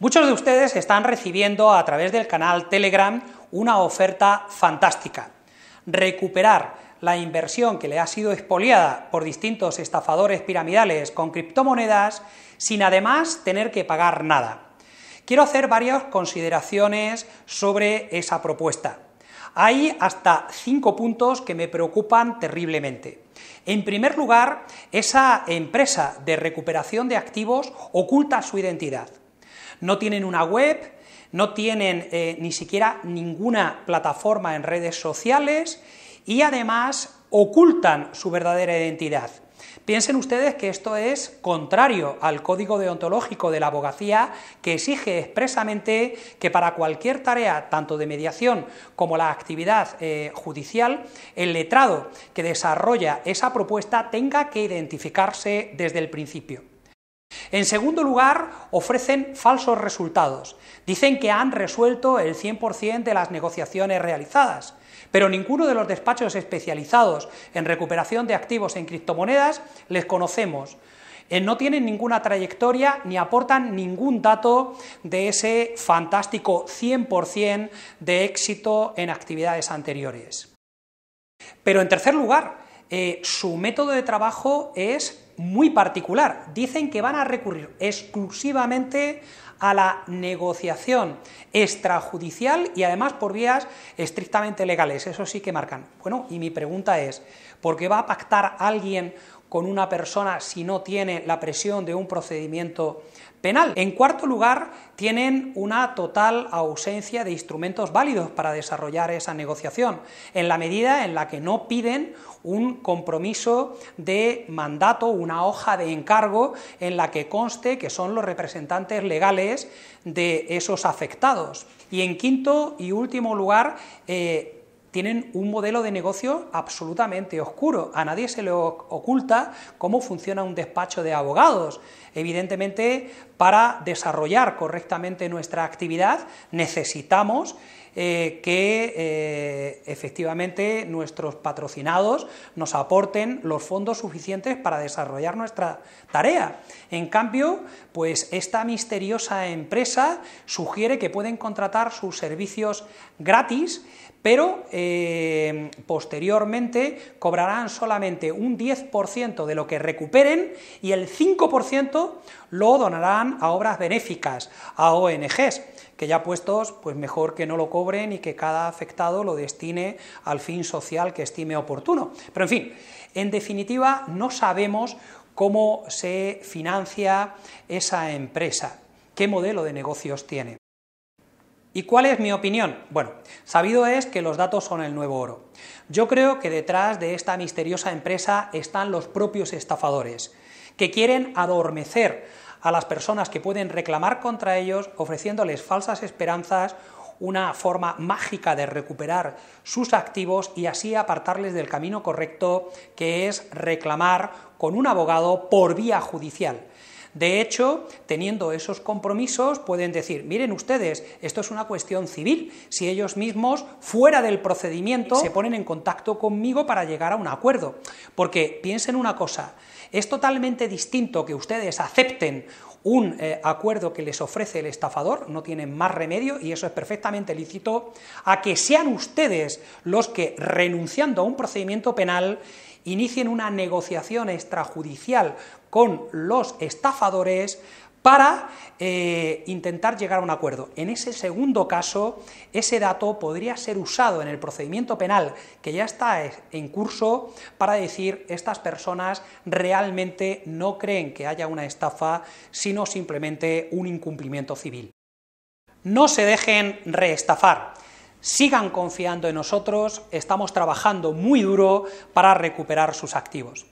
Muchos de ustedes están recibiendo a través del canal Telegram una oferta fantástica. Recuperar la inversión que le ha sido expoliada por distintos estafadores piramidales con criptomonedas sin además tener que pagar nada. Quiero hacer varias consideraciones sobre esa propuesta. Hay hasta cinco puntos que me preocupan terriblemente. En primer lugar, esa empresa de recuperación de activos oculta su identidad. No tienen una web, no tienen eh, ni siquiera ninguna plataforma en redes sociales y además ocultan su verdadera identidad. Piensen ustedes que esto es contrario al código deontológico de la abogacía que exige expresamente que para cualquier tarea, tanto de mediación como la actividad eh, judicial, el letrado que desarrolla esa propuesta tenga que identificarse desde el principio. En segundo lugar, ofrecen falsos resultados. Dicen que han resuelto el 100% de las negociaciones realizadas, pero ninguno de los despachos especializados en recuperación de activos en criptomonedas les conocemos eh, no tienen ninguna trayectoria ni aportan ningún dato de ese fantástico 100% de éxito en actividades anteriores. Pero en tercer lugar, eh, su método de trabajo es muy particular. Dicen que van a recurrir exclusivamente a la negociación extrajudicial y además por vías estrictamente legales. Eso sí que marcan. Bueno, y mi pregunta es, ¿por qué va a pactar alguien con una persona si no tiene la presión de un procedimiento penal. En cuarto lugar, tienen una total ausencia de instrumentos válidos para desarrollar esa negociación, en la medida en la que no piden un compromiso de mandato, una hoja de encargo en la que conste que son los representantes legales de esos afectados. Y en quinto y último lugar, eh, tienen un modelo de negocio absolutamente oscuro. A nadie se le oculta cómo funciona un despacho de abogados. Evidentemente, para desarrollar correctamente nuestra actividad necesitamos eh, que eh, efectivamente nuestros patrocinados nos aporten los fondos suficientes para desarrollar nuestra tarea. En cambio, pues esta misteriosa empresa sugiere que pueden contratar sus servicios gratis, pero eh, posteriormente cobrarán solamente un 10% de lo que recuperen y el 5% lo donarán a obras benéficas, a ONGs que ya puestos, pues mejor que no lo cobren y que cada afectado lo destine al fin social que estime oportuno. Pero en fin, en definitiva, no sabemos cómo se financia esa empresa, qué modelo de negocios tiene. ¿Y cuál es mi opinión? Bueno, sabido es que los datos son el nuevo oro. Yo creo que detrás de esta misteriosa empresa están los propios estafadores, que quieren adormecer a las personas que pueden reclamar contra ellos, ofreciéndoles falsas esperanzas, una forma mágica de recuperar sus activos y así apartarles del camino correcto, que es reclamar con un abogado por vía judicial. De hecho, teniendo esos compromisos, pueden decir, miren ustedes, esto es una cuestión civil, si ellos mismos, fuera del procedimiento, se ponen en contacto conmigo para llegar a un acuerdo. Porque piensen una cosa, es totalmente distinto que ustedes acepten un eh, acuerdo que les ofrece el estafador, no tienen más remedio y eso es perfectamente lícito, a que sean ustedes los que, renunciando a un procedimiento penal, inicien una negociación extrajudicial con los estafadores para eh, intentar llegar a un acuerdo. En ese segundo caso, ese dato podría ser usado en el procedimiento penal que ya está en curso para decir estas personas realmente no creen que haya una estafa, sino simplemente un incumplimiento civil. No se dejen reestafar. Sigan confiando en nosotros, estamos trabajando muy duro para recuperar sus activos.